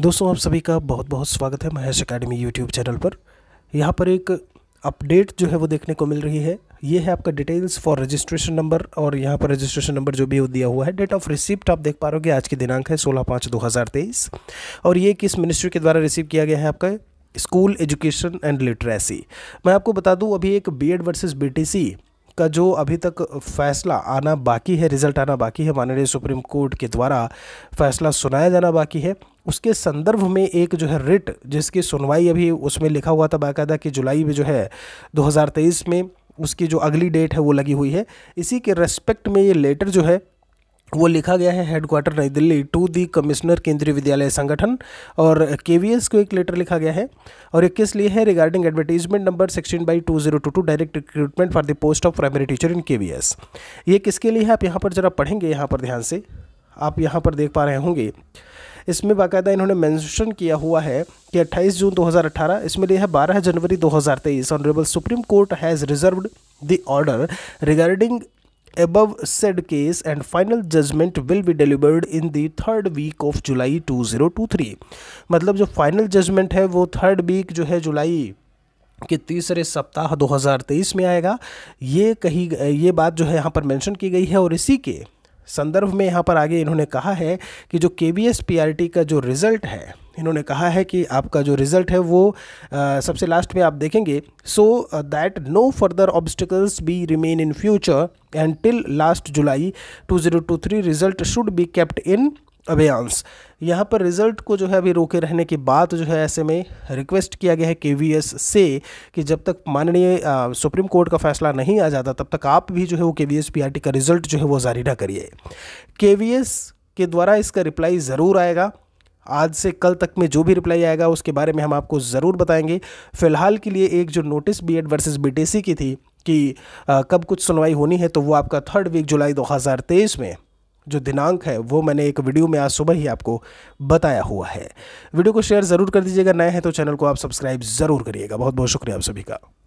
दोस्तों आप सभी का बहुत बहुत स्वागत है महेश अकेडमी यूट्यूब चैनल पर यहाँ पर एक अपडेट जो है वो देखने को मिल रही है ये है आपका डिटेल्स फॉर रजिस्ट्रेशन नंबर और यहाँ पर रजिस्ट्रेशन नंबर जो भी वो दिया हुआ है डेट ऑफ रिसिप्ट आप देख पा रहे हो आज की दिनांक है सोलह पाँच दो हज़ार तेईस और ये किस मिनिस्ट्री के द्वारा रिसीव किया गया है आपका स्कूल एजुकेशन एंड लिटरेसी मैं आपको बता दूँ अभी एक बी टी सी का जो अभी तक फैसला आना बाकी है रिजल्ट आना बाकी है माननीय सुप्रीम कोर्ट के द्वारा फैसला सुनाया जाना बाकी है उसके संदर्भ में एक जो है रिट जिसकी सुनवाई अभी उसमें लिखा हुआ था बाकायदा कि जुलाई में जो है 2023 में उसकी जो अगली डेट है वो लगी हुई है इसी के रेस्पेक्ट में ये लेटर जो है वो लिखा गया है हेडक्वार्टर नई दिल्ली टू दी कमिश्नर केंद्रीय विद्यालय संगठन और के को एक लेटर लिखा गया है और एक किस लिए है regarding advertisement number sixteen by two zero two two direct recruitment for the post of primary teacher in के ये किसके लिए है आप यहाँ पर ज़रा पढ़ेंगे यहाँ पर ध्यान से आप यहाँ पर देख पा रहे होंगे इसमें बाकायदा इन्होंने मैंशन किया हुआ है कि 28 जून 2018 इसमें लिया है 12 January 2023 honourable Supreme Court has reserve order regarding above said case and final judgment will be delivered in the third week of July 2023 मतलब जो final judgment है वो third week जो है जुलाई के तीसरे सप्ताह 2023 में आएगा ये कही ये बात जो है यहाँ पर मेंशन की गई है और इसी के संदर्भ में यहाँ पर आगे इन्होंने कहा है कि जो के बी का जो रिज़ल्ट है इन्होंने कहा है कि आपका जो रिज़ल्ट है वो आ, सबसे लास्ट में आप देखेंगे so that no further obstacles be remain in future and till last July 2023 result should be kept in abeyance यहाँ पर रिजल्ट को जो है अभी रोके रहने की बात जो है ऐसे में रिक्वेस्ट किया गया है के से कि जब तक माननीय सुप्रीम कोर्ट का फैसला नहीं आ जाता तब तक आप भी जो है वो के वी का रिजल्ट जो है वो जारी ना करिए के के द्वारा इसका रिप्लाई ज़रूर आएगा आज से कल तक में जो भी रिप्लाई आएगा उसके बारे में हम आपको ज़रूर बताएंगे फिलहाल के लिए एक जो notice B Ed versus B की थी कि आ, कब कुछ सुनवाई होनी है तो वो आपका थर्ड वीक जुलाई 2023 में जो दिनांक है वो मैंने एक वीडियो में आज सुबह ही आपको बताया हुआ है वीडियो को शेयर ज़रूर कर दीजिएगा नए हैं तो चैनल को आप सब्सक्राइब ज़रूर करिएगा बहुत बहुत शुक्रिया आप सभी का